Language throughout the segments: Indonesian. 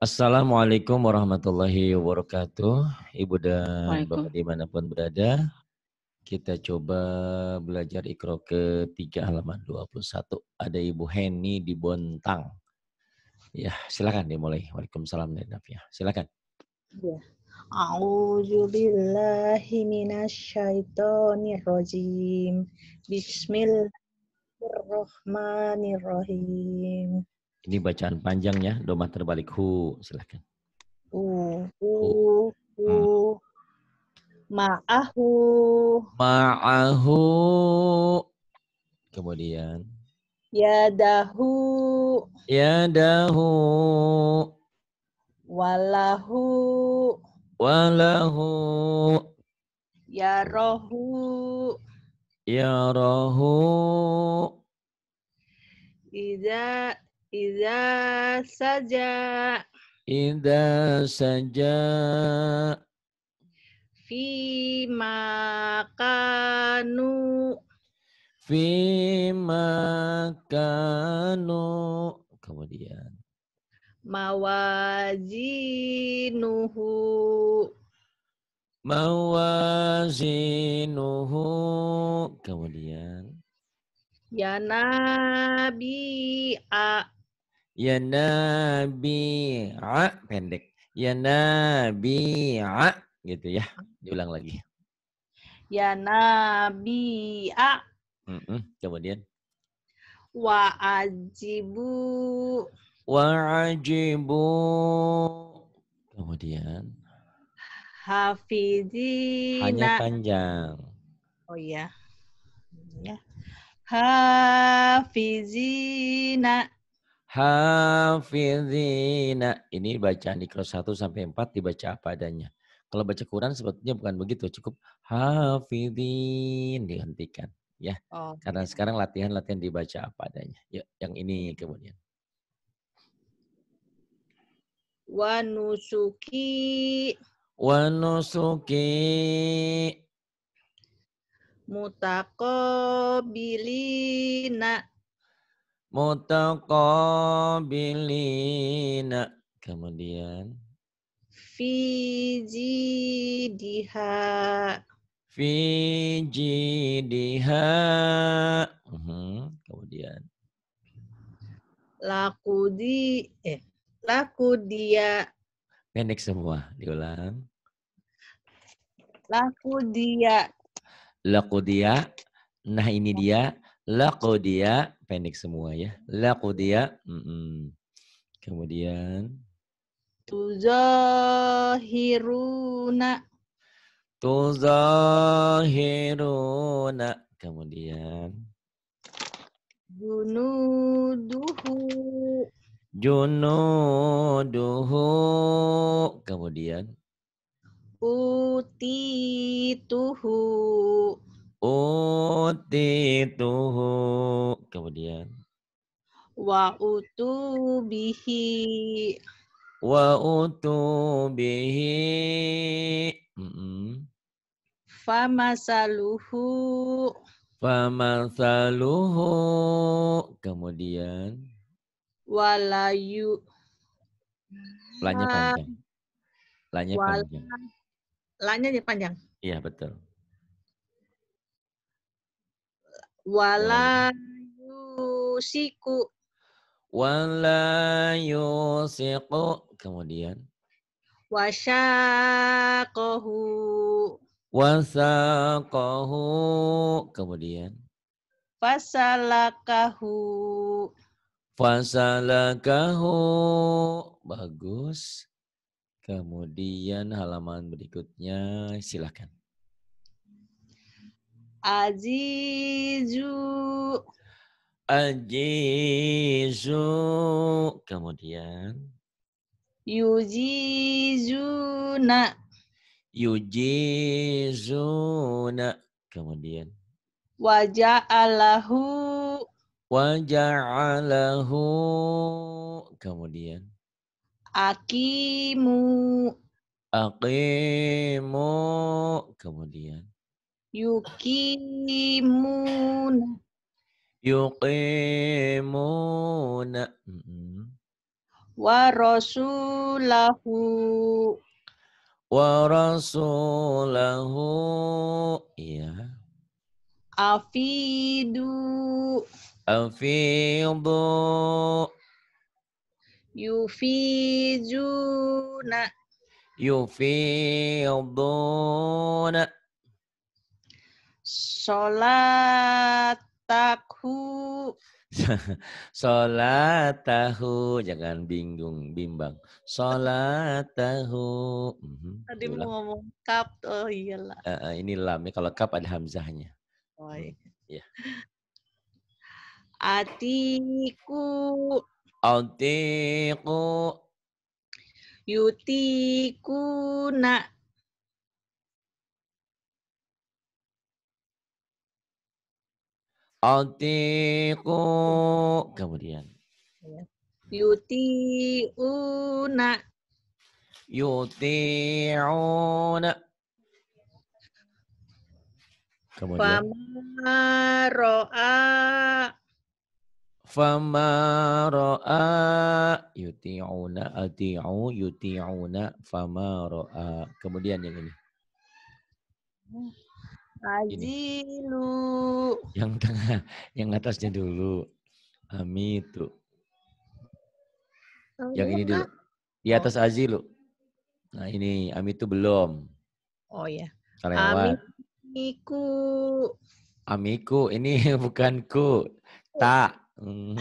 Assalamualaikum warahmatullahi wabarakatuh. Ibu dan Bapak dimanapun berada, kita coba belajar ikro ke 3 halaman 21. Ada Ibu Heni di Bontang. Ya, silakan dimulai. Waalaikumsalam dan ya. Silakan. Ya. A'udzu billahi rajim. Bismillahirrahmanirrahim. Ini bacaan panjangnya, doma terbalik hu, silahkan. Hu, hu, hu. Hmm. Ma'ahu. Ma'ahu. Kemudian. Yadahu. Yadahu. Walahu. Walahu. Ya Rohu Ya Rohu Iza Iza saja. Iza saja. Fima makanu. Fima makanu. Kemudian. Mawazinuhu. Mawazinuhu. Kemudian. ya nabi a Ya A pendek. Ya A gitu ya. Diulang lagi. Yanabi'a. Mm -mm. Kemudian. Wa'ajibu. Wa'ajibu. Kemudian. Hafidina. Hanya panjang. Oh iya. Ya. Hafizina hafizina. Ini bacaan di ikhlas 1 sampai 4 dibaca apa adanya. Kalau baca Quran sebetulnya bukan begitu, cukup hafizin dihentikan ya. Oh, Karena okay. sekarang latihan-latihan dibaca apa adanya. Yuk, yang ini kemudian. Wanusuki Wanusuki Mutakobilina mutaqabilina. Kemudian fi jidiha fi jidiha uhum. kemudian lakudi eh lakudia pendek semua diulang lakudia lakudia nah ini dia dia pendek semua ya. Lakodia, mm -mm. kemudian. Tuzahiruna. Tuzahiruna. Kemudian. Junuduhu. Junuduhu. Kemudian. Utituhu. Uti tuh kemudian wa utu bihi wa utu bihi mm -mm. famasaluhu famasaluhu kemudian walayu lanya panjang lanya panjang lanya panjang iya betul Wala yusiku. Wala yusiku. Kemudian. Wasakohu. Wasakohu. Kemudian. Fasalakahu. Fasalakahu. Bagus. Kemudian halaman berikutnya silakan azizu ajizu kemudian yujizuna yujizuna kemudian waja'alahu waja'alahu kemudian akimu aqimu kemudian Yukimuna. Yukimuna. Mm-hmm. Wa rasulahu. Wa rasulahu. Iya. Afidu. Afidu. Yufiduna, Yufiduna. Sholat sholat tahu Jangan bingung, bimbang. sholat tahu mhm, Tadi mau ngomong kap. Oh iyalah. Uh, uh, ini lam. Ya, kalau kap ada hamzahnya. Oh hmm, iya. Yeah. Atiku. Atiku. Yutiku nak Atiku iya. kemudian iya. yutiuna yutiuna kemudian famaroa famaroa yutiuna atiu yutiuna famaroa kemudian yang ini hmm lu. Yang tengah, yang atasnya dulu. itu. Oh, Yang ini dulu. Di atas oh. lu. Nah ini Ami itu belum. Oh ya. Karyawan. Amiku. Amiku. Ini bukan ku. Tak. Hmm.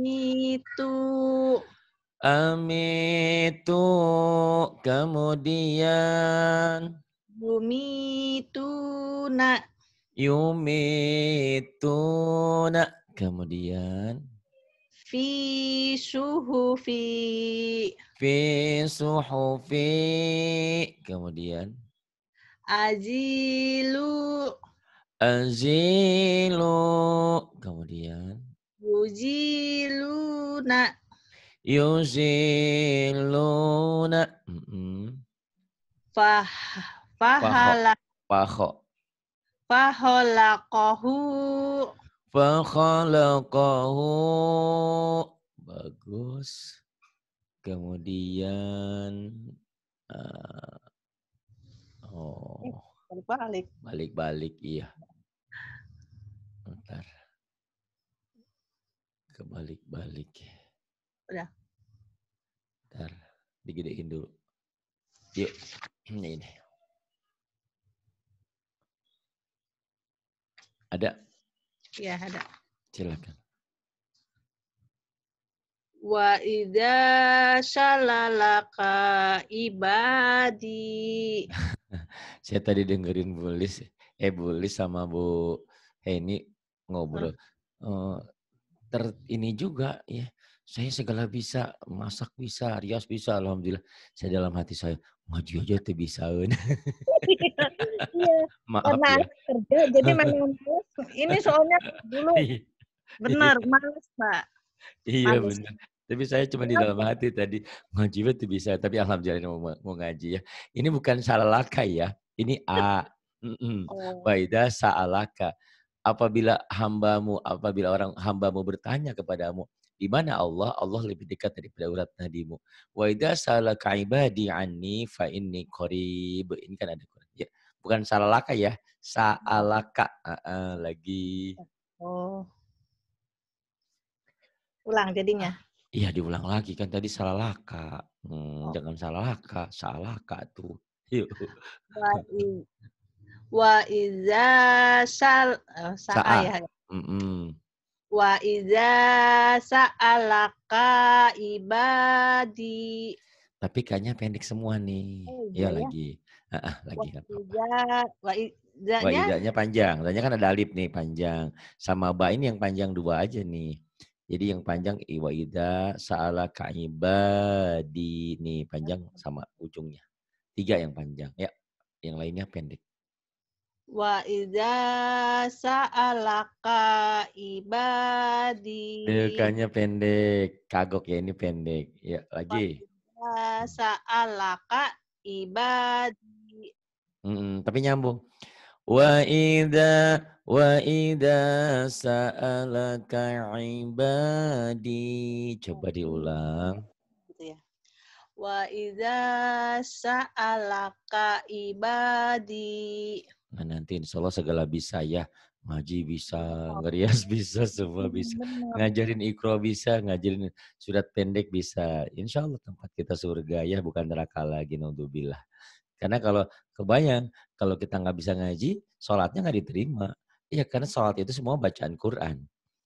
itu. Ami itu, Kemudian yumi Yumi tuna. Kemudian. Fi suhufi. Fi suhufi. Kemudian. Azilu. Azilu. Kemudian. Yuziluna. Yuziluna. Mm -mm. Fah Fahala. Faho. Pahala Faholaqahu. Bagus. Kemudian. Uh, oh. Balik-balik. Balik-balik, iya. Ntar, Kebalik-balik. Udah. Bentar. Digedein dulu. Yuk. Ini, ini. Ada? Ya, ada. Silakan. Wa idza shalalaka ibadi. Saya tadi dengerin Bulis, eh Bulis sama Bu Heni ngobrol. Hmm. ter ini juga ya saya segala bisa, masak bisa, rias bisa, alhamdulillah. Saya dalam hati saya, maju aja tuh bisa. iya, Maaf karena ya. kerja, jadi memang ini soalnya dulu iya. benar males pak. Iya benar. Tapi saya cuma di dalam hati tadi ngaji itu bisa, tapi alhamdulillah mau, mau ngaji ya. Ini bukan salah laka ya. Ini a. Baida oh. sa'alaka. Apabila hambamu, apabila orang hambamu bertanya kepadamu, di mana Allah? Allah lebih dekat daripada urat nadimu. Wa idza salaka ibadi anni fa inni qarib. Ini kan ada Quran. Ya. Bukan salalaka ya. Sa'alaka. Uh, uh, lagi. Oh. Ulang jadinya. Iya diulang lagi kan tadi salalaka. Hmm, oh. Jangan salalaka, salaka tuh. Yuk. Wa iza sal oh, sa'a Sa ya. Mm -mm. Wa iza sa'alaka ibadi. Tapi kayaknya pendek semua nih. Oh, iya, iya ya. lagi. Ah, ah, lagi. Wa iza, wa panjang. Tanya kan ada alif nih panjang. Sama ba ini yang panjang dua aja nih. Jadi yang panjang iwa ida saala di nih panjang sama ujungnya. Tiga yang panjang. Ya, yang lainnya pendek. Wa idza sa'alaka ibadi. Bilkanya pendek, kagok ya ini pendek. Ya, lagi. Wa sa'alaka ibadi. Hmm, tapi nyambung. Wa idza wa idza sa'alaka ibadi. Coba diulang. Gitu ya. Wa idza sa'alaka ibadi Nah nanti insya Allah segala bisa ya. Ngaji bisa, ngerias bisa, semua hmm, bisa. Ngajarin ikro bisa, ngajarin surat pendek bisa. Insya Allah tempat kita surga ya, bukan neraka lagi. Naudzubillah. Karena kalau kebayang, kalau kita nggak bisa ngaji, sholatnya nggak diterima. ya karena sholat itu semua bacaan Quran.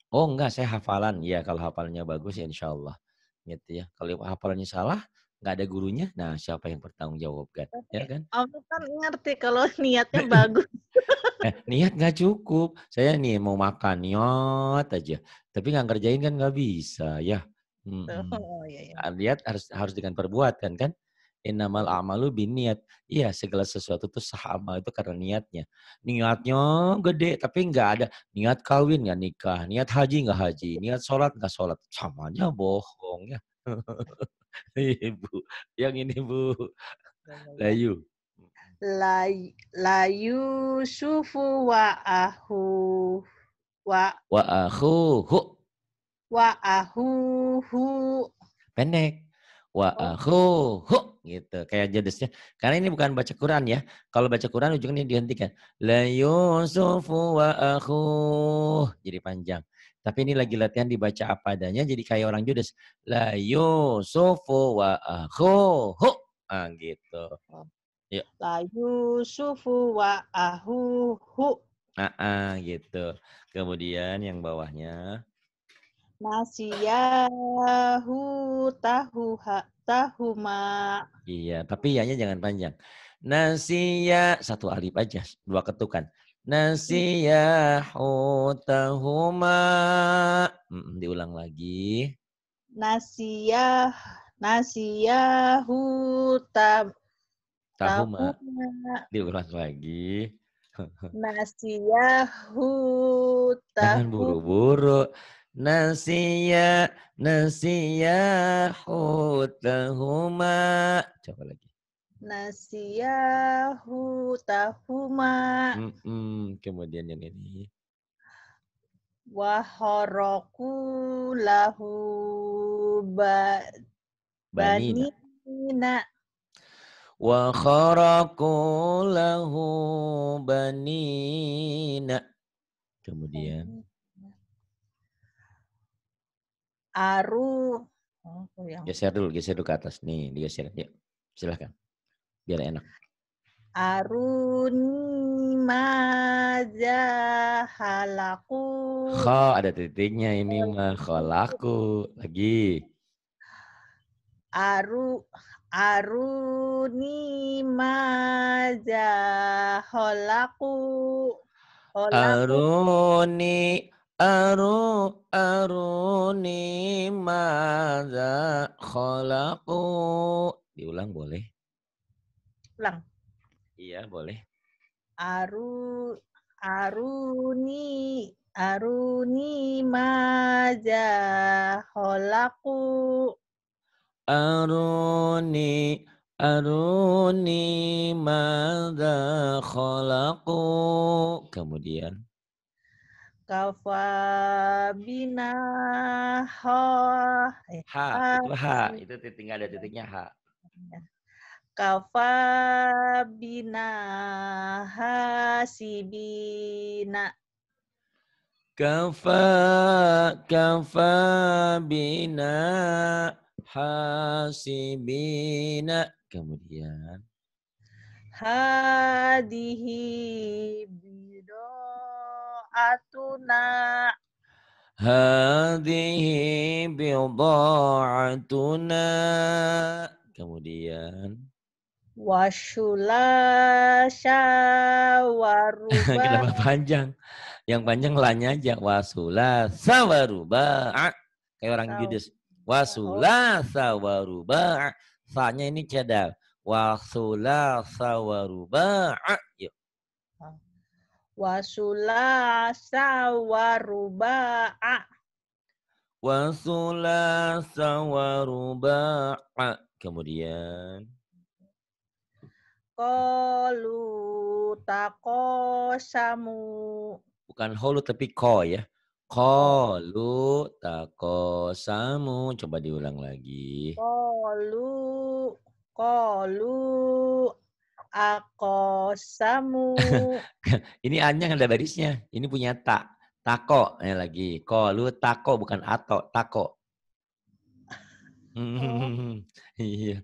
Oh enggak, saya hafalan. ya kalau hafalannya bagus ya insya Allah. Gitu ya. Kalau hafalannya salah, nggak ada gurunya, nah siapa yang bertanggung jawab kan? Ya kan? Om kan ngerti kalau niatnya bagus. eh, niat nggak cukup. Saya nih mau makan niat aja, tapi nggak ngerjain kan nggak bisa ya. Hmm. Oh, iya, iya. Nah, lihat harus harus dengan perbuatan kan? Innamal amalu bin niat. Iya segala sesuatu tuh sah amal itu karena niatnya. Niatnya gede tapi nggak ada niat kawin nggak nikah, niat haji nggak haji, niat sholat nggak sholat, sama aja bohong ya. Ibu, iya, yang ini Bu Layu. Lay, layu sufu wa ahu wa wa ahu hu wa ahu hu pendek wa oh. ahu hu gitu kayak jadusnya. karena ini bukan baca Quran ya kalau baca Quran ujungnya dihentikan Layu sufu wa ahu jadi panjang tapi ini lagi latihan dibaca apa adanya jadi kayak orang Judas. La Yusufu wa akhuhu. Ah gitu. Yuk. La Yusufu wa ahuhu. Ah, ah gitu. Kemudian yang bawahnya Nasiyahu tahu tahuma. Iya, tapi ianya jangan panjang. Nasiya satu alif aja, dua ketukan nasiya hutahuma. Hmm, diulang lagi. Nasiya nasiya hutam tahuma. Diulang lagi. nasiya hutahuma. Jangan buru-buru. Nasiya nasiya hutahuma. Coba lagi nasiyahu tahuma mm -mm. kemudian yang ini wahoroku lahu ba banina, banina. Wahoroku lahu lahu banina kemudian aru oh, yang... geser dulu geser dulu ke atas nih digeser ya silahkan biar enak. Aruni halaku. Kho, ada titiknya ini mah. Kholaku. Lagi. Aru Aruni maza holaku. Aruni Aru aruni maza kholaku. Diulang boleh ulang? Iya, boleh. Aru aruni aruni maja holaku aruni aruni maza Holaku kemudian kafa bina ha eh, ha, ha itu ha itu titiknya ada titiknya ha iya kafa bina hasibina kafa kafa bina hasibina kemudian hadihi atuna hadihi bidoatuna kemudian wasulasa waruba. Kenapa panjang? Yang panjang lanya aja Wasulasha waruba. Kayak orang judes. Wasulasha waruba. Sa-nya ini cadar. Wasulasha waruba. Yuk. Wasulasha waruba. Wasulasha waruba. Kemudian Kolu takosamu. Bukan holu tapi ko ya. Kolu takosamu. Coba diulang lagi. Kolu, kolu akosamu. Ini hanya ada barisnya. Ini punya tak. Tako, ya lagi. Kolu tako bukan ato, tako. iya.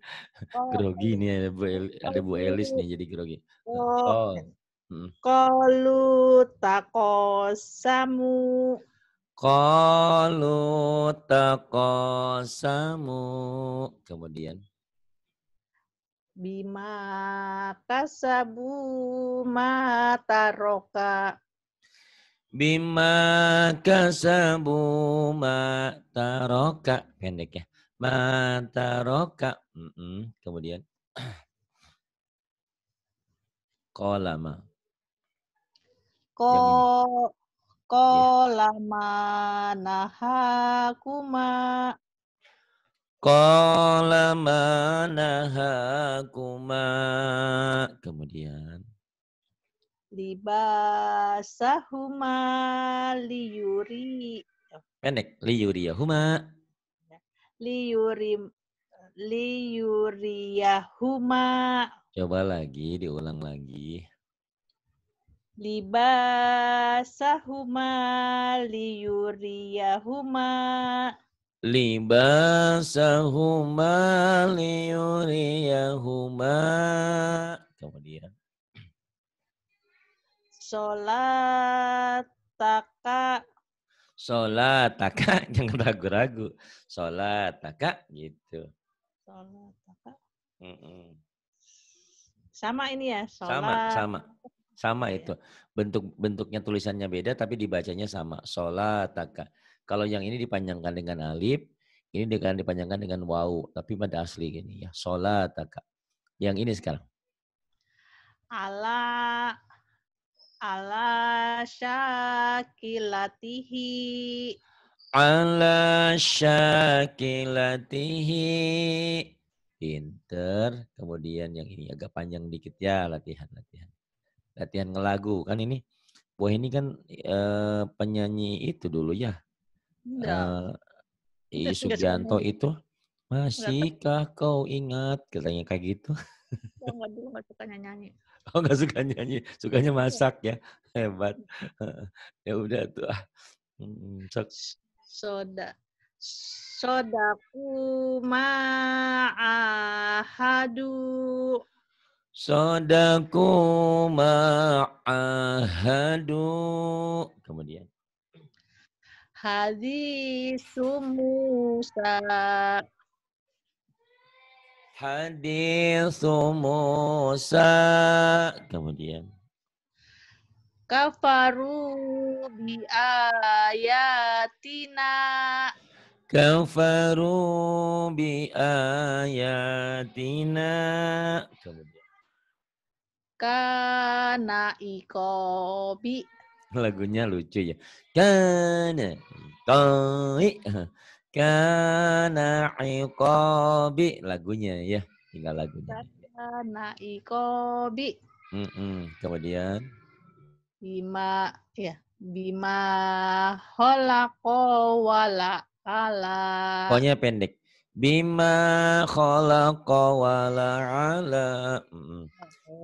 Oh, grogi nih ada Bu El, ada Bu Elis nih jadi grogi. Oh. Kalu oh, mm. takosamu. Kalu takosamu. Kemudian. Bima kasabu roka, Bima kasabu roka, Pendek ya. Mataroka. Mm -mm. Kemudian. Kolama. Ko iya. kolama nahakuma. Kolama nahakuma. Kemudian. Libasahuma liyuri. Pendek. liyuri ya huma liyurim liyuriyahuma coba lagi diulang lagi libasahuma liyuriyahuma libasahuma liyuriyahuma kemudian Takak Sholat taka jangan ragu-ragu. sholat taka gitu. Sholat Mm -mm. Sama ini ya, sholat. Sama, sama. Sama itu. Bentuk bentuknya tulisannya beda tapi dibacanya sama. Sholat taka Kalau yang ini dipanjangkan dengan alif, ini dengan dipanjangkan dengan wau, tapi pada asli gini ya. sholat taka Yang ini sekarang. ala ala syakilatihi ala syakilatihi pinter kemudian yang ini agak panjang dikit ya latihan latihan latihan ngelagu kan ini Wah ini kan e, penyanyi itu dulu ya. Nah. E, I itu. Masihkah kau ingat? Katanya kayak gitu. Enggak oh, dulu nggak suka nyanyi. Oh nggak suka nyanyi, sukanya masak ya. Hebat. ya udah tuh. Ah. Hmm, sok. Soda. Sodaku ma'ahadu. Sodaku ma'ahadu. Kemudian. Hadis sumusa Hadis Musa. Kemudian. Kafaru bi ayatina. Kafaru bi ayatina. Kemudian. Kana ikobi. Lagunya lucu ya. Kana ikoi. Kana iqabi lagunya ya, tinggal lagunya. Kana iqabi. Mm -mm. Kemudian bima ya bima holako wala ala. Pokoknya pendek. Bima khalaqa wala ala. Mm -mm.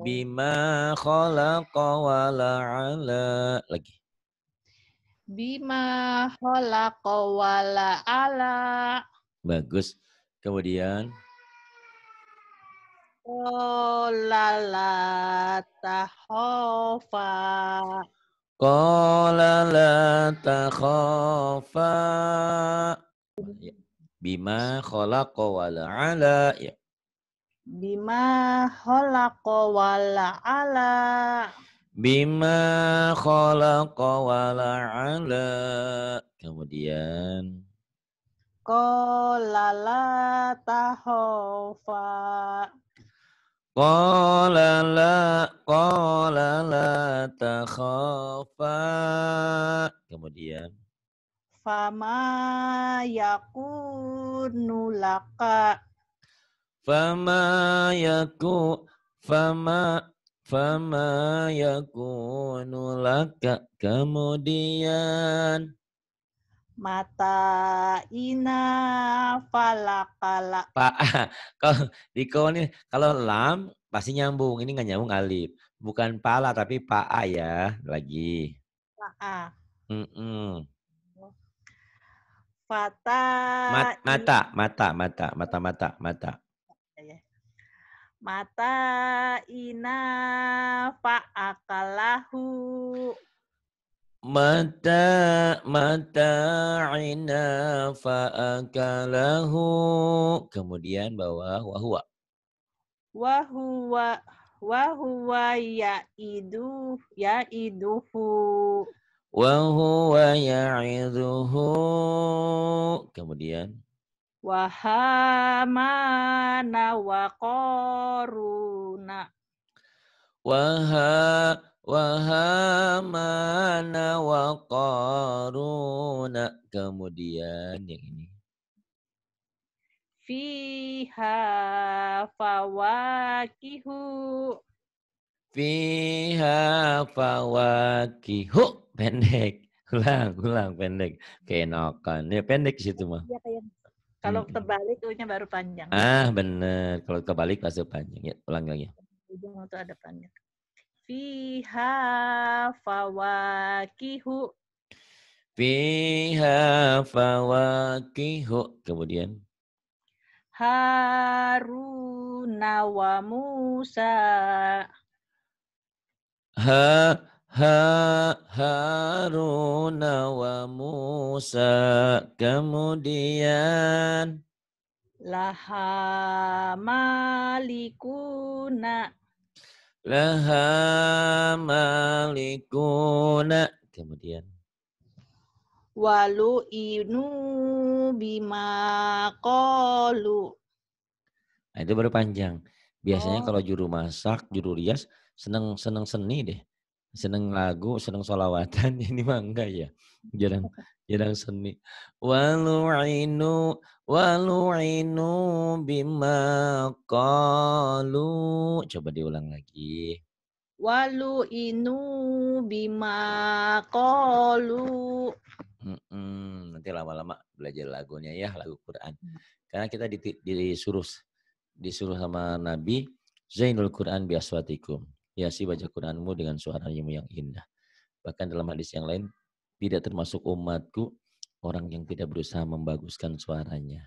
Bima khalaqa wala ala. Lagi. Bima kawala ala. Bagus. Kemudian. Qala tahofa. kola la Bima hola kawala ala. Ya. Bima hola kawala ala. Bima khalaqa wa la'ala. Kemudian. Qala la tahofa. Qala la, qala la Kemudian. Fama yakunu laka. Fama yaku, fama Fama yakunu laka kemudian mata ina falakala. Pak, kalau di ini kalau lam pasti nyambung. Ini nggak nyambung alif. Bukan pala tapi paa ya lagi. Paa. Mm -mm. Fata. Mat, mata, mata, mata, mata, mata, mata. Mata ina akalahu. Mata mata ina fa akalahu. Kemudian bawah wahua wahua wahua ya idu ya iduhu. wahua ya iduhu. Kemudian Wahamana wa koruna. Waha wahamana wa koruna. Kemudian yang ini. Fiha fawakihu. Fiha fawakihu. Pendek. Ulang, ulang pendek. Kenokan. Ya pendek situ mah. Ya, kalau terbalik hmm. U-nya baru panjang. Ah, benar. Kalau terbalik pasti panjang. Ya, ulang lagi. Ujung itu ada panjang. Fiha fawakihu. Fiha fawakihu. Kemudian. Harunawamusa. wa Ha Ha Haruna wa Musa kemudian laha malikuna laha malikuna kemudian walu inu bima kolu nah, itu baru panjang biasanya oh. kalau juru masak juru rias seneng seneng seni deh seneng lagu, seneng solawatan, ini mah enggak ya. Jarang jarang seni. Walu'inu walu'inu bima qalu. Coba diulang lagi. Walu'inu bima qalu. Nanti lama-lama belajar lagunya ya, lagu Quran. Hmm. Karena kita disuruh disuruh sama Nabi Zainul Quran biaswatikum Hiasi ya baca Quranmu dengan suaramu yang indah. Bahkan dalam hadis yang lain, tidak termasuk umatku orang yang tidak berusaha membaguskan suaranya.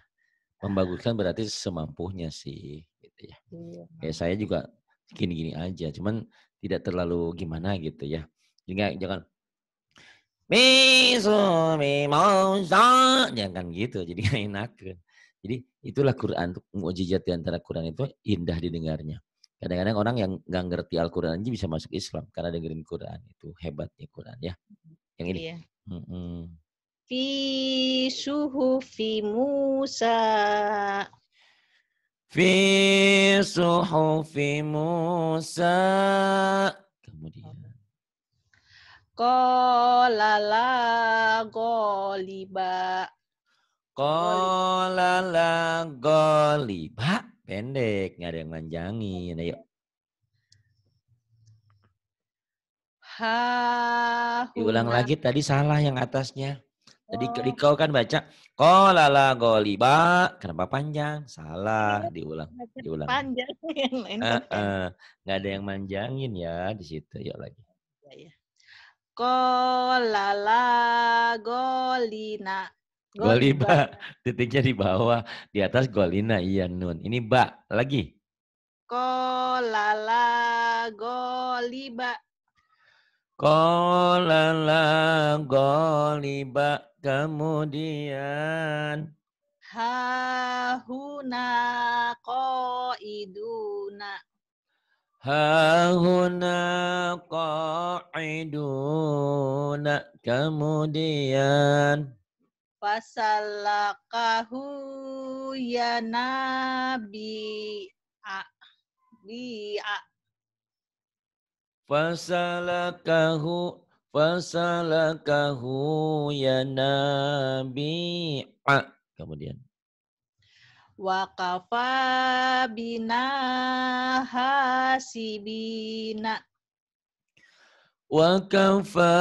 Membaguskan berarti semampunya sih. Gitu ya. Iya, Kayak saya juga gini-gini aja, cuman tidak terlalu gimana gitu ya. Jangan, jangan Bisumi mi Jangan gitu, jadi enak. Jadi itulah Quran, mukjizat di antara Quran itu indah didengarnya. Kadang-kadang orang yang nggak ngerti Al-Quran aja bisa masuk Islam karena dengerin Quran. Itu hebatnya Quran ya. Yang ini. Iya. suhu Fi Musa. Fi suhufi Musa. Kemudian. Kolala goliba. Kolala goliba. Pendek, nggak ada yang manjangin. Ayo. Ha. Diulang lagi tadi salah yang atasnya. Tadi oh. kau kan baca kolala goliba. Kenapa panjang? Salah. Iya, diulang. Diulang. Panjang. Uh, uh. Nggak ada yang manjangin ya di situ. Yuk lagi. Ya, ya. Kolala golina. Oh, goliba. Titiknya di bawah, di atas golina iya nun. Ini ba lagi. Kolala goliba. Kolala goliba. Kemudian. Hahuna koiduna. Hahuna koiduna. Kemudian fasalakahu ya nabi a bi a fasalakahu fasalakahu ya a. kemudian wa kafa bina hasibina وكفى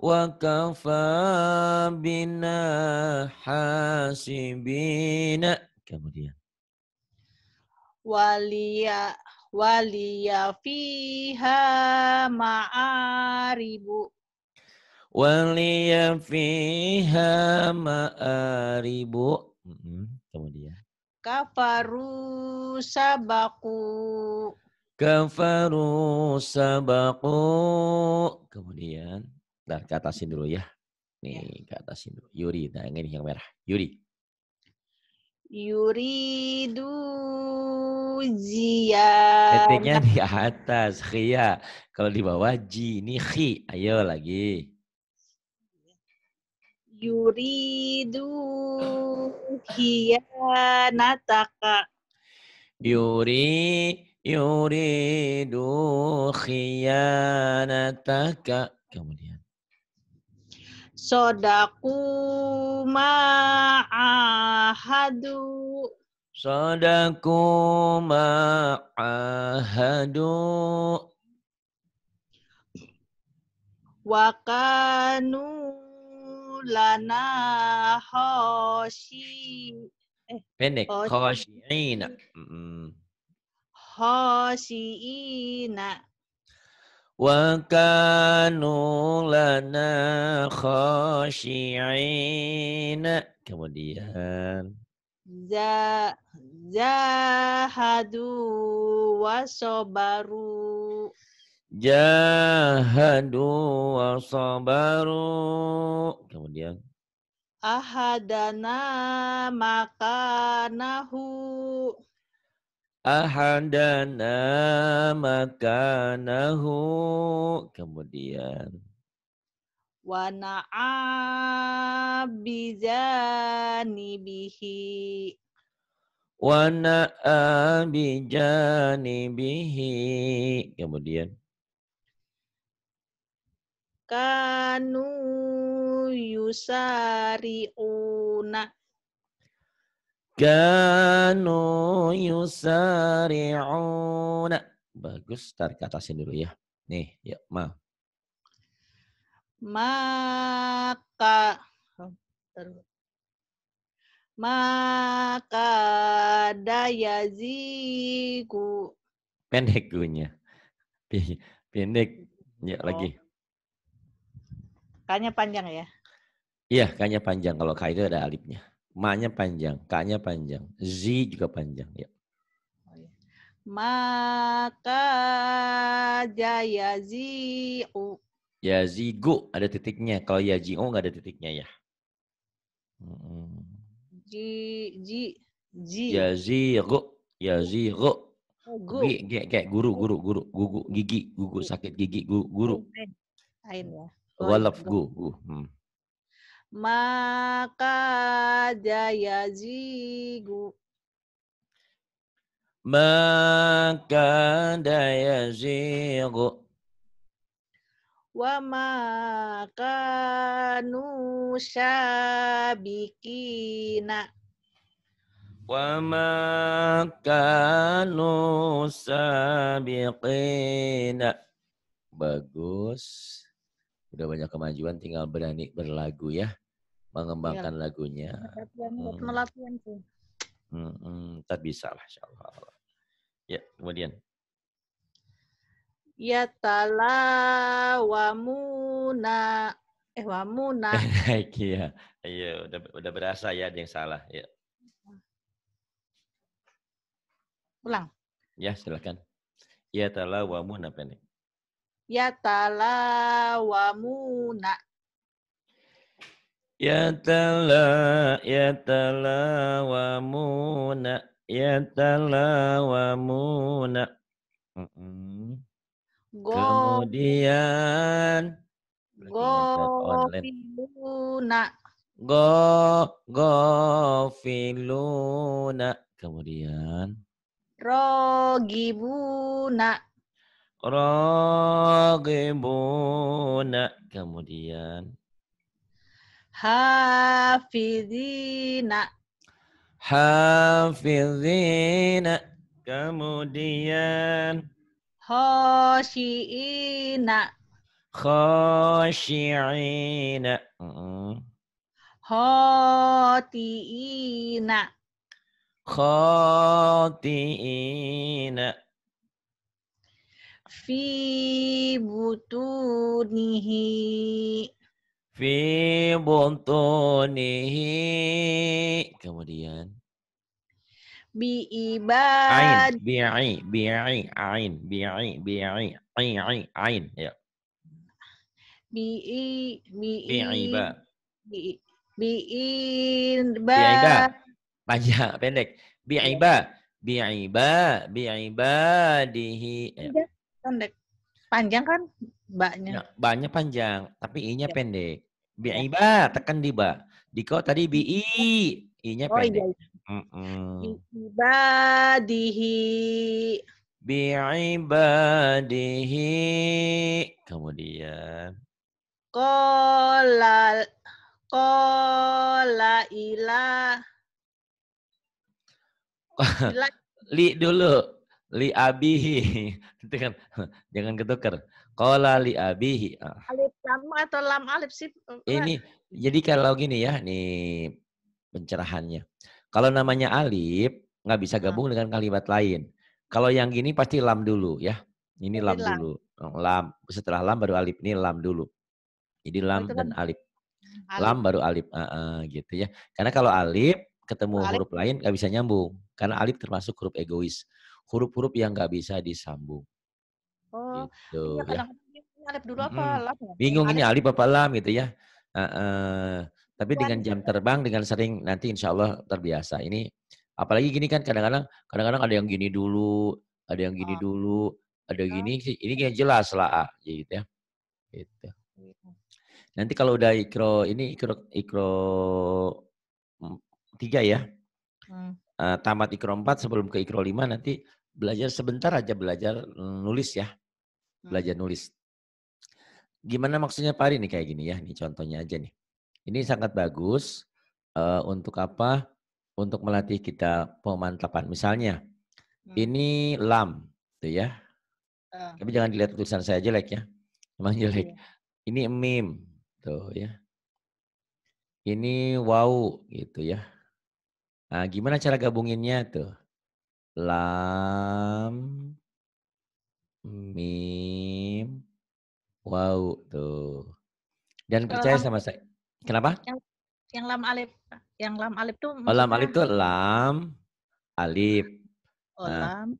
وكفى بنا حاسبين kemudian Walia, Walia fiha ma'aribu Walia fiha ma'aribu mm-hmm. kemudian kafaru sabaku kafaru sabaku. Kemudian, dar ke atasin dulu ya. Nih, ya. ke atasin dulu. Yuri, nah ini yang merah. Yuri. Yuri Yuridu zia, titiknya di atas, khia. Ya. Kalau di bawah, ji. Ini khi. Ayo lagi. Yuridu nataka Yuri yuridu khiyanataka. Kemudian. Sodaku ma'ahadu. Sodaku ma'ahadu. Wakanu lana hoshi. Eh, Pendek. Hoshi. Khoshi'ina khasiina wa kanu lana khasiina kemudian za jahadu wasabaru, jahadu wasabaru. kemudian ahadana makanahu ahadana makanahu kemudian wa na'abizani bihi wa na'abijani bihi kemudian kanu yusari'una Kanu yusari'una. Bagus, tarik ke atasin dulu ya. Nih, ya, ma. Maka maka ziku pendek gunya pendek ya oh. lagi kayaknya panjang ya iya kayaknya panjang kalau kaidah ada alifnya Ma-nya panjang, K-nya panjang, Z juga panjang. Ya. Oh, iya. Maka jaya zi'u. Yazigu ada titiknya. Kalau yaji'u nggak ada titiknya ya. ya Z. Ji, ji, ji. Yazigu. Yazigu. Gu. Oh, gigi, kayak G, guru, guru, guru, gugu, gigi, gugu, sakit gigi, guru. Ain ya. Walaf, gu, gu. Hmm maka jaya zigu maka daya zigu wa maka nusabikina wa maka nusabikina bagus udah banyak kemajuan tinggal berani berlagu ya mengembangkan ya. lagunya. Latihan, Melatihan hmm. sih. Hmm, hmm, tak bisa lah, insya Allah. Ya, kemudian. Ya wamuna eh wamuna. Iya, iya udah udah berasa ya ada yang salah ya. Ulang. Ya, silakan. Ya talawamuna apa nih? Ya wamuna. Yatala yatalawamuna yatalawamuna. Mm -mm. Go. Kemudian gofiluna. Go filuna Kemudian rogibuna. Rogibuna. Kemudian hafizina hafizina kemudian khasyiina khasyiina khatiina khatiina fi butunihi fi buntunihi kemudian bi ibad ain bi ai bi ai ai ai ain ya i bi bi'i ba panjang pendek i ba dihi pendek panjang kan baknya ya, banyak panjang tapi i-nya ya. pendek Bi'iba, iya. tekan di ba. Diko tadi bi iya. i-nya i pendek. Oh, iya. iya. Mm -mm. Ibadihi Bi'ibadihi. Kemudian. Kola, kola ilah. Ila. li dulu li abihi itu kan, jangan ketukar kola li abihi alif Lam atau lam alif sih? Eh, eh, Ini jadi kalau gini ya, nih pencerahannya. Kalau namanya alif nggak bisa gabung dengan kalimat lain. Kalau yang gini pasti lam dulu ya. Ini lam, lam dulu. Oh, lam setelah lam baru alif. Ini lam dulu. Jadi oh, lam oh, dan alip alif. Lam baru alif. Uh, uh, gitu ya. Karena kalau alif ketemu alif. huruf lain nggak bisa nyambung. Karena alif termasuk huruf egois. Huruf-huruf yang nggak bisa disambung. Oh, gitu, iya, ya alif dulu apa Lam? Ya? Bingung ini alif apa lam gitu ya. Uh, uh, tapi dengan gitu jam ya. terbang, dengan sering nanti insya Allah terbiasa. Ini apalagi gini kan kadang-kadang kadang-kadang ada yang gini dulu, ada yang gini ah. dulu, ada yang gini. Ini kayak jelas lah gitu ya. Gitu. Iya. Nanti kalau udah ikro ini ikro ikro tiga ya. Hmm. Uh, tamat ikro empat sebelum ke ikro lima nanti belajar sebentar aja belajar nulis ya. Belajar hmm. nulis. Gimana maksudnya Pak Ari nih kayak gini ya? ini contohnya aja nih. Ini sangat bagus uh, untuk apa? Untuk melatih kita pemantapan. Misalnya hmm. ini lam, tuh ya. Uh. Tapi jangan dilihat tulisan saya jelek ya. Emang jelek. Yeah. Ini mim, tuh ya. Ini wow gitu ya. Nah, gimana cara gabunginnya tuh? Lam, mim, Wow, tuh. Dan percaya sama saya. Kenapa? Yang, yang lam alif. Yang lam alif tuh. Oh, lam alif tuh lam alif. Oh, nah, lam.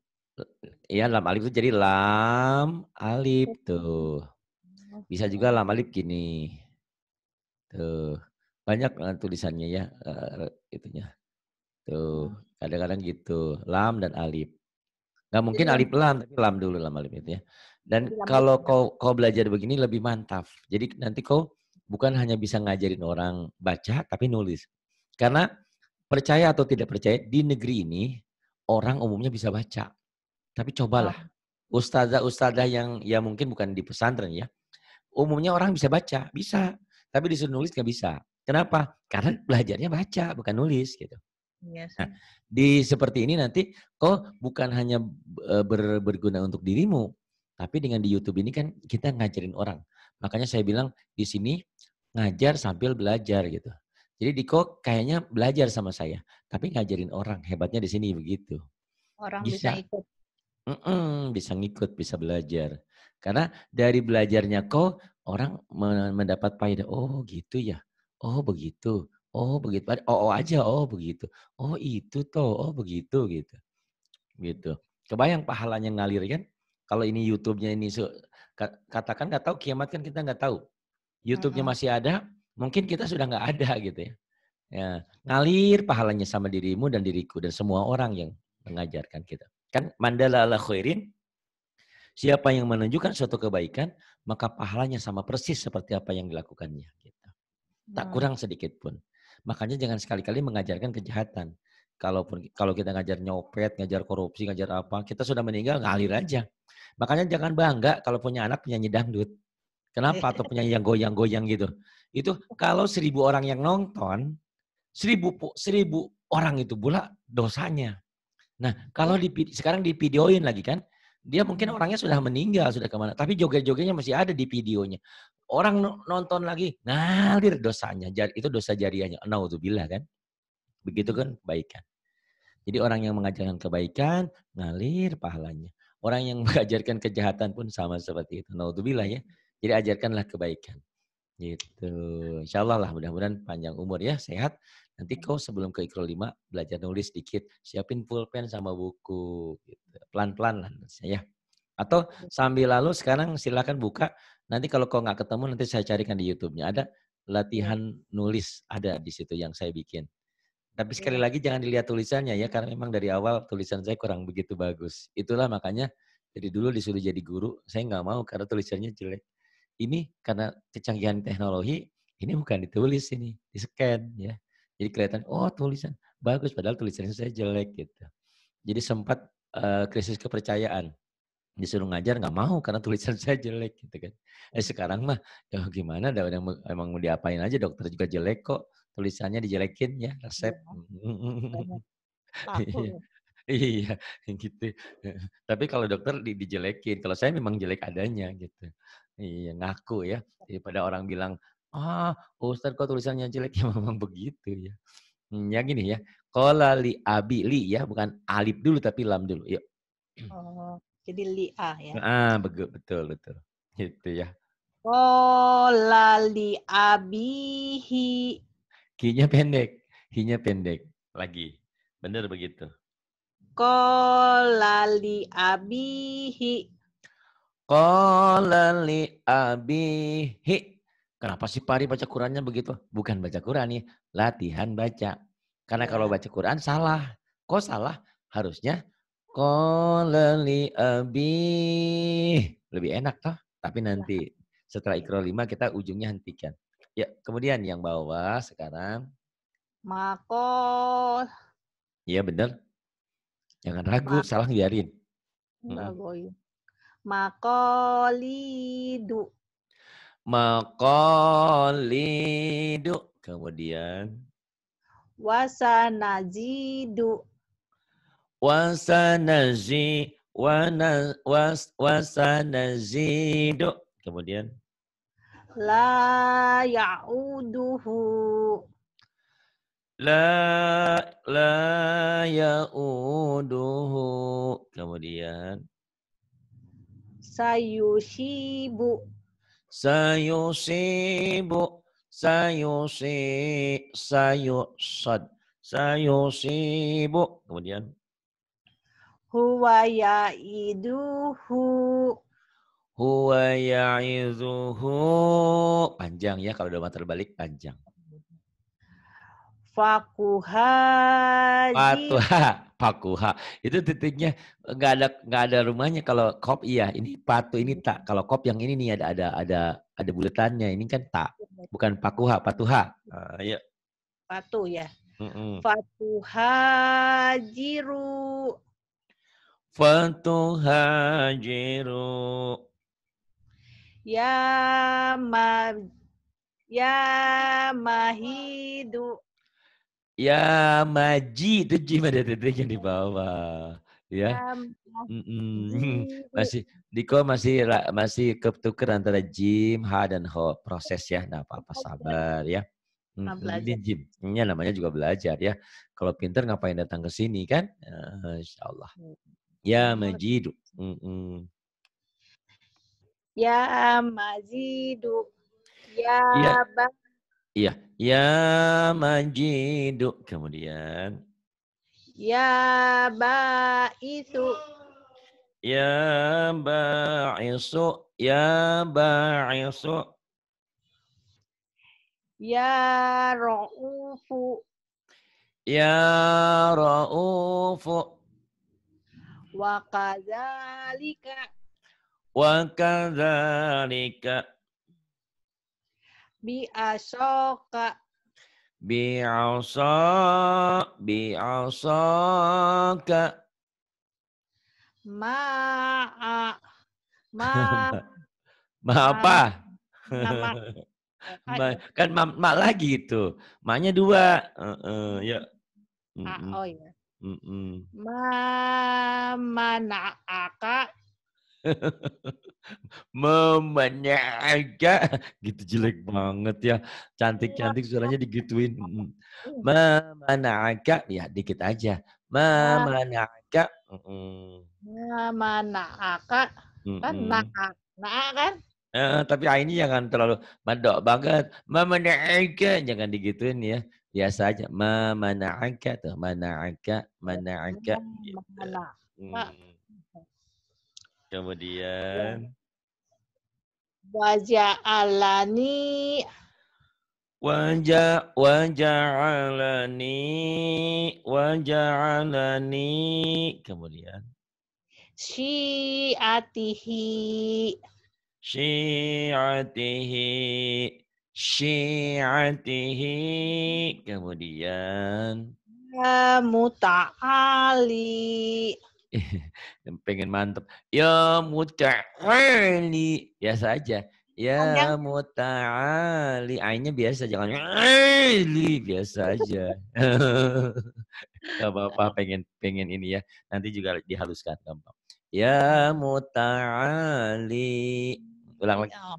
Iya, lam alif tuh jadi lam alif tuh. Bisa juga lam alif gini. Tuh. Banyak uh, tulisannya ya uh, itunya. Tuh, iya. kadang-kadang gitu. Lam dan alif. Gak mungkin alif lam, tapi lam dulu lam alif itu ya. Dan kalau kau kau belajar begini lebih mantap. Jadi nanti kau bukan hanya bisa ngajarin orang baca tapi nulis. Karena percaya atau tidak percaya di negeri ini orang umumnya bisa baca. Tapi cobalah ustazah-ustazah yang ya mungkin bukan di pesantren ya. Umumnya orang bisa baca, bisa. Tapi disuruh nulis nggak bisa. Kenapa? Karena belajarnya baca bukan nulis gitu. Yes. Iya nah, di seperti ini nanti kau bukan hanya e, ber, berguna untuk dirimu, tapi dengan di YouTube ini kan kita ngajarin orang. Makanya saya bilang di sini ngajar sambil belajar gitu. Jadi Diko kayaknya belajar sama saya, tapi ngajarin orang. Hebatnya di sini begitu. Orang bisa, bisa ikut. Mm -mm, bisa ngikut, bisa belajar. Karena dari belajarnya kok orang mendapat faedah. Oh gitu ya. Oh begitu. Oh begitu. Oh, oh aja. Oh begitu. Oh itu toh. Oh begitu gitu. Gitu. Kebayang pahalanya ngalir kan? Kalau ini YouTube-nya ini katakan nggak tahu kiamat kan kita nggak tahu. YouTube-nya masih ada, mungkin kita sudah nggak ada gitu ya. ya. Ngalir pahalanya sama dirimu dan diriku dan semua orang yang mengajarkan kita. Kan mandala ala khairin, siapa yang menunjukkan suatu kebaikan, maka pahalanya sama persis seperti apa yang dilakukannya. kita gitu. Tak nah. kurang sedikit pun. Makanya jangan sekali-kali mengajarkan kejahatan kalaupun kalau kita ngajar nyopet, ngajar korupsi, ngajar apa, kita sudah meninggal ngalir aja. Makanya jangan bangga kalau punya anak penyanyi dangdut. Kenapa? Atau penyanyi yang goyang-goyang gitu. Itu kalau seribu orang yang nonton, seribu seribu orang itu pula dosanya. Nah, kalau di, sekarang di videoin lagi kan, dia mungkin hmm. orangnya sudah meninggal sudah kemana tapi joget-jogetnya masih ada di videonya orang nonton lagi ngalir dosanya itu dosa jariahnya bila kan Begitu kan kebaikan. Jadi orang yang mengajarkan kebaikan, ngalir pahalanya. Orang yang mengajarkan kejahatan pun sama seperti itu. Naudzubillah ya. Jadi ajarkanlah kebaikan. Gitu. Insya Allah lah mudah-mudahan panjang umur ya, sehat. Nanti kau sebelum ke Ikro 5 belajar nulis sedikit siapin pulpen sama buku gitu. Pelan-pelan lah ya. Atau sambil lalu sekarang silakan buka. Nanti kalau kau nggak ketemu nanti saya carikan di YouTube-nya. Ada latihan nulis ada di situ yang saya bikin. Tapi iya. sekali lagi jangan dilihat tulisannya ya, karena memang dari awal tulisan saya kurang begitu bagus. Itulah makanya jadi dulu disuruh jadi guru, saya nggak mau karena tulisannya jelek. Ini karena kecanggihan teknologi, ini bukan ditulis ini, di scan ya. Jadi kelihatan, oh tulisan bagus, padahal tulisannya saya jelek gitu. Jadi sempat uh, krisis kepercayaan. Disuruh ngajar nggak mau karena tulisan saya jelek gitu kan. Eh sekarang mah ya gimana, emang mau diapain aja dokter juga jelek kok tulisannya dijelekin ya resep. Iya. Mhm. Iya, ya. iya gitu. Tapi kalau dokter di, dijelekin, kalau saya memang jelek adanya gitu. Iya, ngaku ya. Daripada orang bilang, ah Ustaz kok tulisannya jelek, ya memang begitu ya. Hmm, ya gini ya, kola li abi li ya, bukan alif dulu tapi lam dulu. Yuk. Oh, jadi li a ya. Ah, betul, betul, betul. Gitu ya. Kola li abihi Kinya pendek, hi-nya pendek lagi. Benar begitu. Kolali abihi. kolali abihi. Kenapa sih Pari baca Qurannya begitu? Bukan baca Quran nih, latihan baca. Karena kalau iya. baca Quran salah. Kok salah? Harusnya kolali abihi, Lebih enak toh? Tapi nanti iya. setelah ikro lima kita ujungnya hentikan. Ya, kemudian yang bawah sekarang. Mako. Iya benar. Jangan ragu, Mako. salah biarin. Hmm. Makolidu. Makolidu. Kemudian. Wasanajidu. Wasanaji. was, wasanajidu. Kemudian. La ya'uduhu. La la ya'uduhu. Kemudian sayusibu. Sayusibu. Sayusi sayusad. Sayusibu. Kemudian huwa ya'iduhu Huwa ya'izuhu. Panjang ya, kalau domba terbalik panjang. Fakuha. Fatuha. Fakuha. Itu titiknya nggak ada nggak ada rumahnya kalau kop iya. Ini patu ini tak. Kalau kop yang ini nih ada ada ada ada buletannya. Ini kan tak. Bukan fakuha patuha. Uh, ah, iya. ya. Patu ya. Mm -mm. fatuha jiru Ya ma ya mahidu. Ya maji itu jim ada titik yang di bawah. Ya. Masih Diko masih masih ketuker antara jim, ha dan ho. Proses ya, nah apa-apa sabar ya. Ini jim, ini namanya juga belajar ya. Kalau pinter ngapain datang ke sini kan? Insyaallah. Eh, insya Allah. Ya majidu. Mm -mm. Ya Majidu. Ya, ya. Bang. Iya. Ya Majidu. Kemudian. Ya Ba'isu. Ya Ba'isu. Ya Ba'isu. Ya Ra'ufu. Ya Ra'ufu. Wa kadzalika asaka bi asa bi asaka ma ma apa? Ma, kan ma, ma lagi itu. Maknya dua. Uh, uh, ya. Mm -mm. Ah, oh ya. Mm -mm. Ma mana'aka memenyaga gitu jelek banget ya iya, cantik-cantik suaranya digituin iya, memenyaga ya dikit aja iya. memenyaga memenyaga kan kan eh, tapi ini jangan terlalu mendok banget memenaga jangan digituin ya biasa aja memenaga tuh menaga menaga gitu. Hmm. Kemudian wajah wajah wajah alani wajah alani kemudian syi'atihi syi'atihi syi'atihi kemudian muta'ali pengen mantep. Ya muta'ali. Biasa aja. Ya muta'ali. ainya biasa, jangan ali. Biasa aja. Gak apa-apa, iya. pengen, pengen ini ya. Nanti juga dihaluskan. Gampang. Ya muta'ali. Ulang lagi. Iya.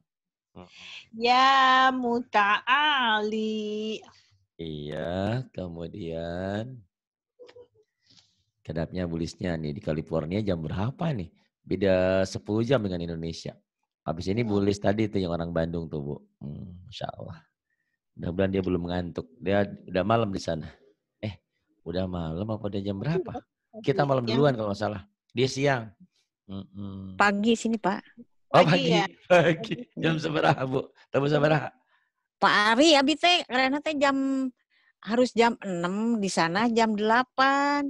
Ya muta'ali. Iya, kemudian Kedapnya bulisnya nih di California jam berapa nih? Beda 10 jam dengan Indonesia. Habis ini bulis tadi itu yang orang Bandung tuh, Bu. Hmm, Insya Allah. Mudah-mudahan dia belum ngantuk. Dia udah malam di sana. Eh, udah malam apa dia jam berapa? Iya, Kita malam duluan kalau nggak salah. Dia siang. Hmm, hmm. Pagi sini, Pak. Oh, pagi. Pagi. Ya. pagi. Jam iya. seberapa, Bu? Tahu seberapa? Pak Ari, abis teh karena teh jam harus jam 6 di sana jam 8.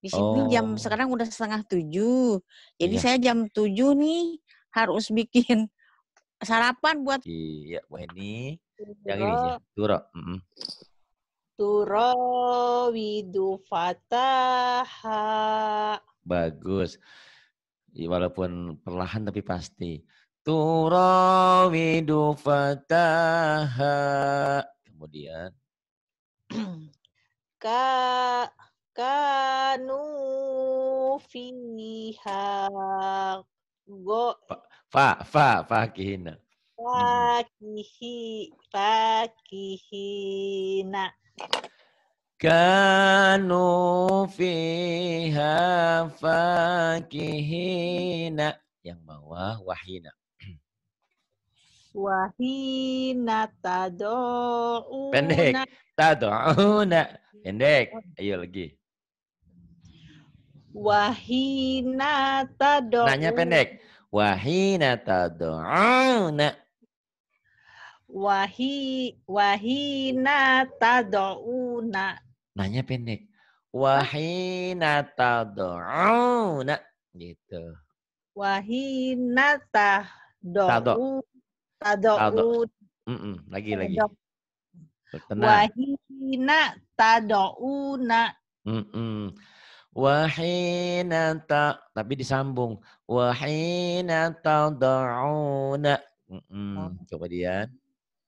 Di sini oh. jam sekarang udah setengah tujuh. Jadi iya. saya jam tujuh nih harus bikin sarapan buat. Iya, Bu Heni. Yang ini sih Turo. Mm -mm. Turo widu fataha. Bagus. Ya, walaupun perlahan tapi pasti. Turo widu fataha. Kemudian. Kak kanu fiha go fa fa fa fa kihi fa kihina kanu fiha kihina yang bawah wahina wahina tadouna pendek tadouna pendek ayo lagi Wahina tado. Nanya pendek. Wahina tad'una. Wahi wahina tad'una. Nanya pendek. Wahina tad'una gitu. Wahina Tado. tado. Mm -mm. lagi lagi. Tenang. Wahina tad'una. Mm -mm. Wahina ta, tapi disambung. Wahina tadauna. Mm -mm. Oh. Coba dia.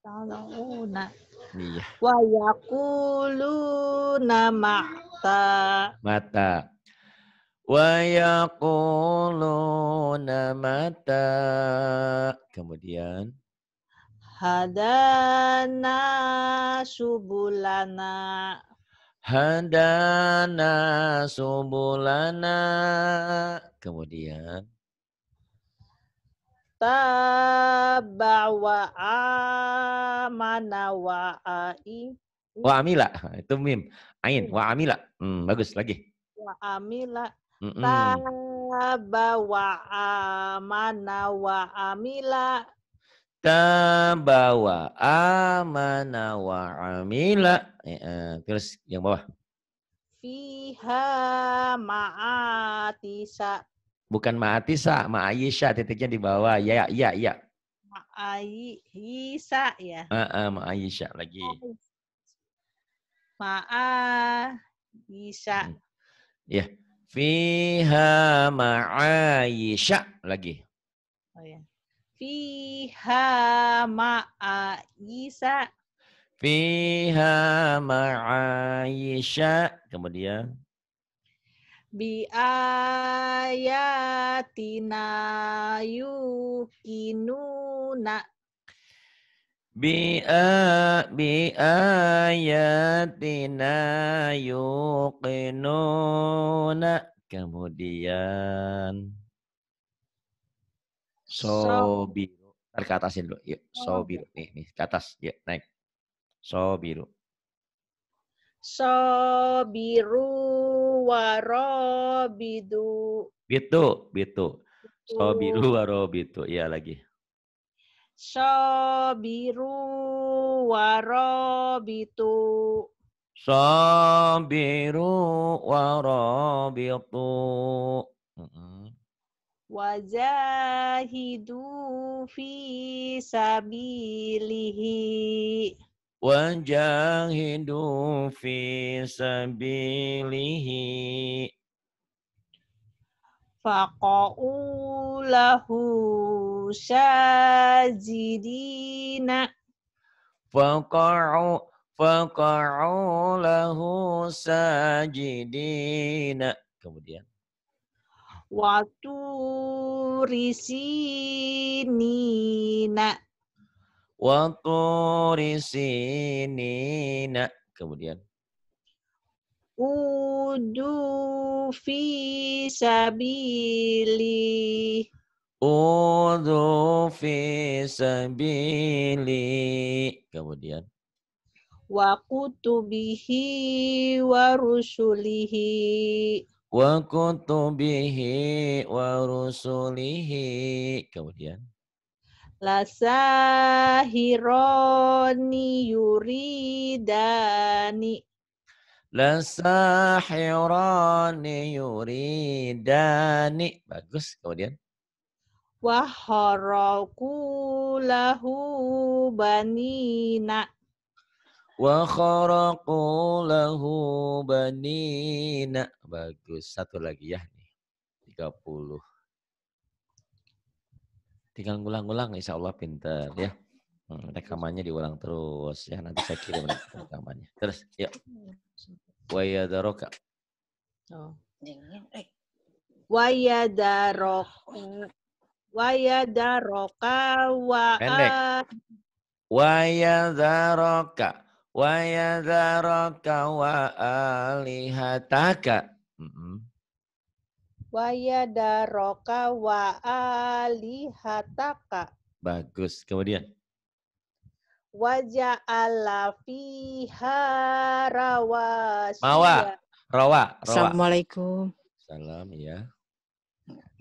Tadauna. Iya. Wa yaquluna mata. Mata. Wa yaquluna mata. Kemudian hadana subulana hadana subulana kemudian taba wa amana wa ai wa amila itu mim ain wa amila hmm, bagus lagi wa amila mm taba wa amana wa amila tabawa amana wa amila eh, terus yang bawah fiha ma'atisa bukan ma'atisa ma'ayisha titiknya di bawah ya ya ya Ma'ayisha, ya uh, uh, ma'ayisha lagi ma'ayisha hmm. ya fiha ma'ayisha lagi oh ya Fiha ma'a Isa. Fiha ma'a Isa. Kemudian. Bi ayatina yukinuna. Bi, a, bi ayatina yukinuna. Kemudian. So, so biru. Ntar ke atasin dulu. Yuk. So oh, biru. Nih, nih ke atas. Yuk, naik. So biru. So biru waro bidu. Bitu, bitu. So biru waro bitu. Iya lagi. So biru waro bitu. So biru waro bitu. Mm -mm wajahidu fi sabilihi wajahidu fi sabilihi faqa'u lahu sajidina faqa'u faqa'u lahu sajidina kemudian Watu risinina. Watu risinina. Kemudian. Udu fi sabili. Udu fi sabili. Kemudian wa kutubihi wa rusulihi wa rusulihi. kemudian Lasahironi yuridani. Lasahironi yuridani. Bagus. Kemudian. Waharaku lahu banina kharaqu lahu banina Bagus. Satu lagi ya. nih 30. Tinggal ngulang-ngulang insya Allah pinter ya. Hmm, rekamannya diulang terus ya. Nanti saya kirim rekamannya. Terus, yuk. Wayadaroka. Oh. Wayadarok. Wayadaroka wa Pendek. Wayadaroka wa yadharaka wa alihataka. Wa yadharaka wa alihataka. Bagus. Kemudian. Wajah ja'ala fiha rawasya. Mawa. Rawa. Rawa. Assalamualaikum. Salam ya.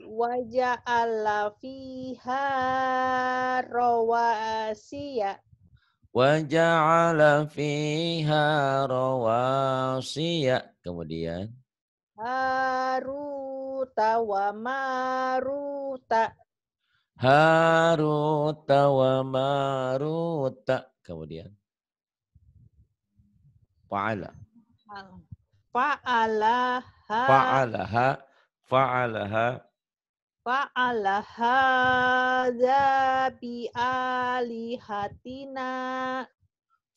Wajah ja'ala fiha rawasya. وَجَعَلَ فِيهَا رَوَاسِيَ Kemudian. Haruta wa maruta. Haruta wa maruta. Kemudian. Fa'ala. faala faala ha ha faala ha fa'ala hadza bi alihatina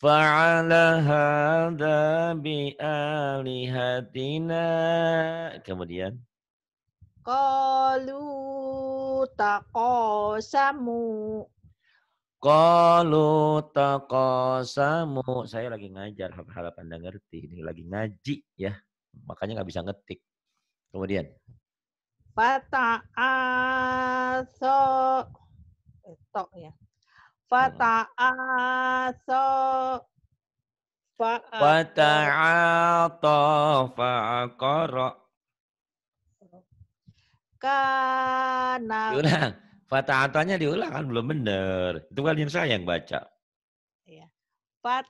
fa'ala hadza bi alihatina kemudian qalu taqasamu qalu taqasamu saya lagi ngajar harap-harap Anda ngerti ini lagi ngaji ya makanya nggak bisa ngetik kemudian aso eh, tok ya. ato fa fa'akara Kana Diulang. Fata'atanya diulang kan belum benar. Itu kan yang saya yang baca. Iya. fa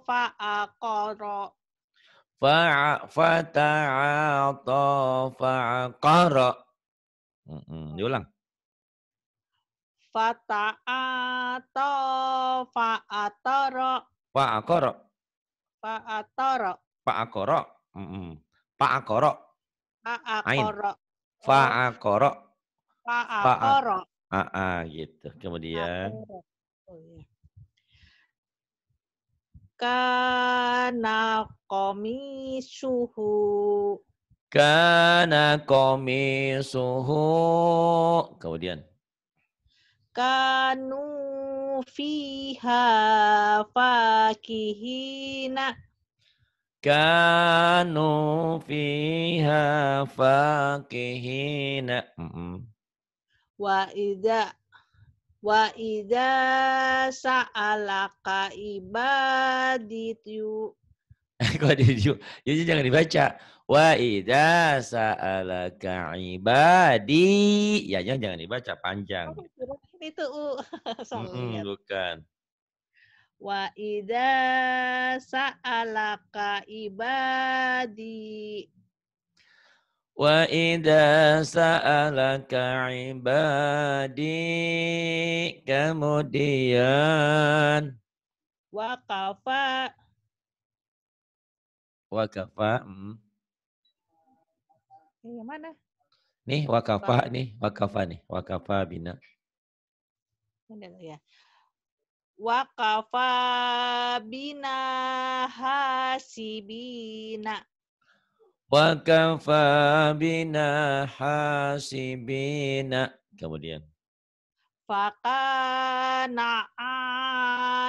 fa'akara fata'ata fa'aqara. diulang. Fata'ata fa'atara. Fa'aqara. Fa'atara. Fa'aqara. Mm -mm. Fa'aqara. Fa'aqara. Fa'aqara. Fa'aqara. Ah, ah, gitu. Kemudian. Oh, iya. Kana komisuhu. Kana komisuhu. Kemudian. Kanu fiha fakihina. Kanu fiha fakihina. Mm Wa idha Wa idza sa'alaka ibaditu. Kok dijuk? Jadi jangan dibaca. Wa idza sa'alaka ibadi. Ya jangan jangan dibaca panjang. itu u. Uh, bukan. Wa idza sa'alaka ibadi وَإِذَا سَأَلَكَ عِبَادِي kemudian wakafa wakafa hmm. Eh, yang mana nih wakafa nih wakafa nih wakafa bina ya wakafa bina hasibina Wakafa bina hasibina. Kemudian. Fakana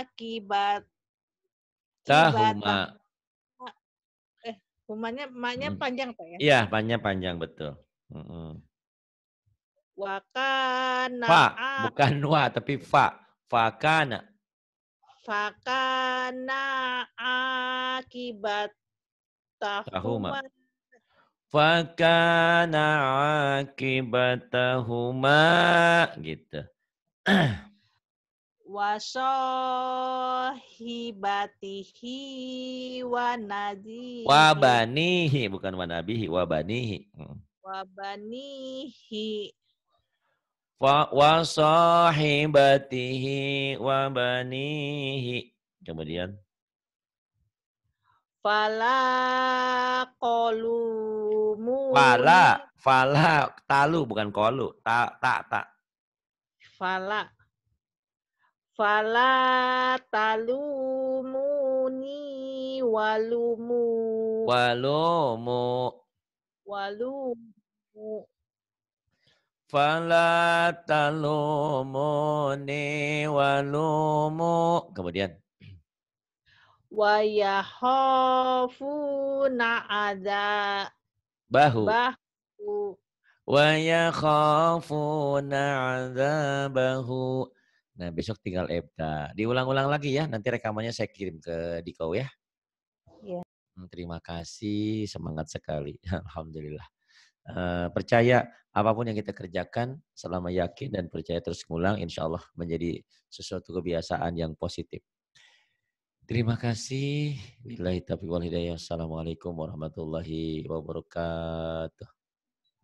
akibat. Tahuma. Eh, humanya, maknya hmm. panjang Pak ya? Iya, panjang panjang betul. -hmm. Wakana. Fa, bukan wa tapi fa. Fakana. Fakana akibat tahuma. tahuma Fakana akibatahuma gitu. Wasohibatihi wanadi Wabanihi bukan wanabihi wabanihi. Hmm. Wabanihi. Wasohibatihi wabanihi. Kemudian Fala kolumu. Fala, fala, talu bukan kolu. Tak tak tak. Fala. Fala talumuni walumu. Walumu. Walumu. Fala talumuni walumu. Kemudian wa yakhafuna adza bahu bahu wa yakhafuna adzabahu Nah, besok tinggal ebda. Diulang-ulang lagi ya, nanti rekamannya saya kirim ke Diko ya. Iya. Hmm, terima kasih, semangat sekali. Alhamdulillah. Uh, percaya apapun yang kita kerjakan selama yakin dan percaya terus ngulang, insya Allah menjadi sesuatu kebiasaan yang positif. Terima kasih. Bila taufiq wal hidayah. Assalamualaikum warahmatullahi wabarakatuh.